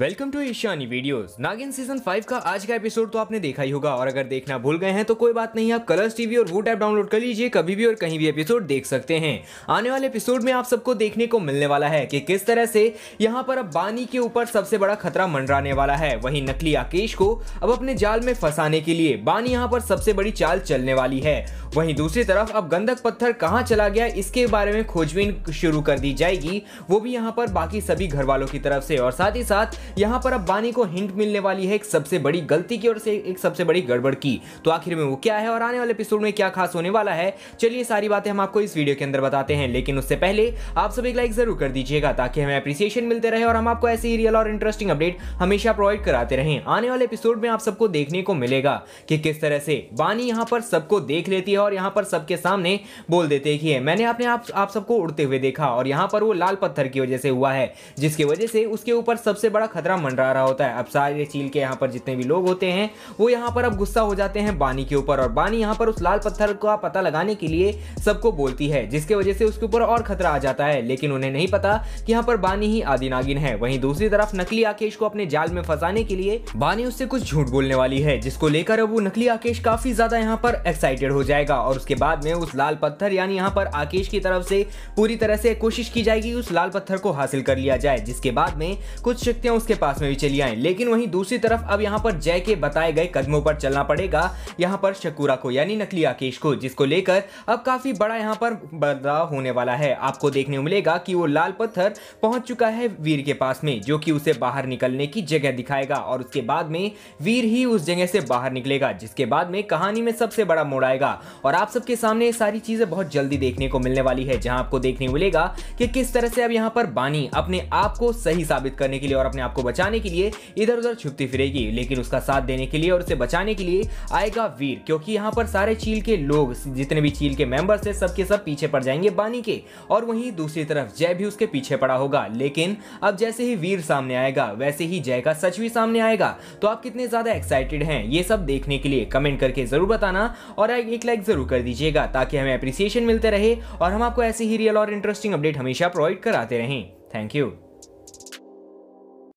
welcome to Ishani videos Naagin season 5 का आज का एपिसोड तो आपने देखा ही होगा और अगर देखना भूल गए हैं तो कोई बात नहीं आप कलर्स टीवी और वो टैप डाउनलोड कर लीजिए कभी भी और कहीं भी एपिसोड देख सकते हैं आने वाले एपिसोड में आप सबको देखने को मिलने वाला है कि किस तरह से यहाँ पर अब बानी के ऊपर सबसे बड़ा खतरा मंडराने वाला है वही नकली आकेश को अब अपने जाल में फंसाने के लिए बानी यहाँ पर सबसे बड़ी चाल चलने वाली है वही दूसरी तरफ अब गंधक पत्थर कहाँ चला गया इसके बारे में खोजबीन शुरू कर दी जाएगी वो भी यहाँ पर बाकी सभी घर वालों की तरफ से और साथ ही साथ यहाँ पर अब बानी को हिंट मिलने वाली है एक सबसे बड़ी गलती की और से एक सबसे बड़ी गड़बड़ की तो आखिर में वो क्या है और आने वाले एपिसोड में क्या खास होने वाला है चलिए सारी बातें हम आपको इस वीडियो के अंदर बताते हैं लेकिन उससे पहले आप सब एक लाइक जरूर कर दीजिएगा ताकि हमें अप्रिसिएशन मिलते रहे और हम आपको ऐसे ही रियल और इंटरेस्टिंग अपडेट हमेशा प्रोवाइड कराते रहे आने वाले एपिसोड में आप सबको देखने को मिलेगा कि किस तरह से बानी यहाँ पर सबको देख लेती है और यहाँ पर सबके सामने बोल देते कि है मैंने अपने आप, आप सबको उड़ते हुए देखा और यहाँ पर वो लाल पत्थर की वजह से हुआ है जिसकी वजह से उसके ऊपर सबसे बड़ा खतरा मंडरा रहा होता है अब सारे चील के यहाँ पर जितने भी लोग होते हैं वो यहाँ पर अब गुस्सा हो जाते हैं बानी के ऊपर और बानी यहाँ पर उस लाल पत्थर का पता लगाने के लिए सबको बोलती है जिसके वजह से उसके ऊपर और खतरा आ जाता है लेकिन उन्हें नहीं पता कि यहाँ पर बानी ही आदि नागिन है वहीं दूसरी तरफ नकली आकेश को अपने जाल में फंसाने के लिए बानी उससे कुछ झूठ बोलने वाली है जिसको लेकर अब वो नकली आकेश काफी ज्यादा यहाँ पर एक्साइटेड हो जाएगा और उसके बाद में उस लाल पत्थर यानी यहाँ पर आकेश की तरफ से पूरी तरह से कोशिश की जाएगी उस लाल पत्थर को हासिल कर लिया जाए जिसके बाद में कुछ शक्तियां उसके पास में भी चली आए लेकिन वहीं दूसरी तरफ अब यहाँ पर जय के बताए गए कदमों पर चलना पड़ेगा यहाँ पर शकुरा को यानी नकली आकेश को जिसको लेकर अब काफी बड़ा यहाँ पर बदलाव होने वाला है आपको देखने को मिलेगा कि वो लाल पत्थर पहुंच चुका है वीर के पास में जो कि उसे बाहर निकलने की जगह दिखाएगा और उसके बाद में वीर ही उस जगह से बाहर निकलेगा जिसके बाद में कहानी में सबसे बड़ा मोड़ आएगा और आप सबके सामने ये सारी चीजें बहुत जल्दी देखने को मिलने वाली है जहां आपको देखने को मिलेगा कि किस तरह से अब यहाँ पर बानी अपने आप को सही साबित करने के लिए और अपने आपको बचाने के लिए इधर उधर छुपती फिरेगी लेकिन उसका साथ देने के लिए और उसे बचाने के लिए आएगा वीर क्योंकि यहाँ पर सारे चील के लोग जितने भी चील के मेंबर्स है सबके सब पीछे पड़ जाएंगे बानी के और वहीं दूसरी तरफ जय भी उसके पीछे पड़ा होगा लेकिन अब जैसे ही वीर सामने आएगा वैसे ही जय का सच भी सामने आएगा तो आप कितने ज़्यादा एक्साइटेड हैं ये सब देखने के लिए कमेंट करके ज़रूर बताना और एक लाइक ज़रूर कर दीजिएगा ताकि हमें अप्रिसिएशन मिलते रहे और हम आपको ऐसे ही रियल और इंटरेस्टिंग अपडेट हमेशा प्रोवाइड कराते रहें थैंक यू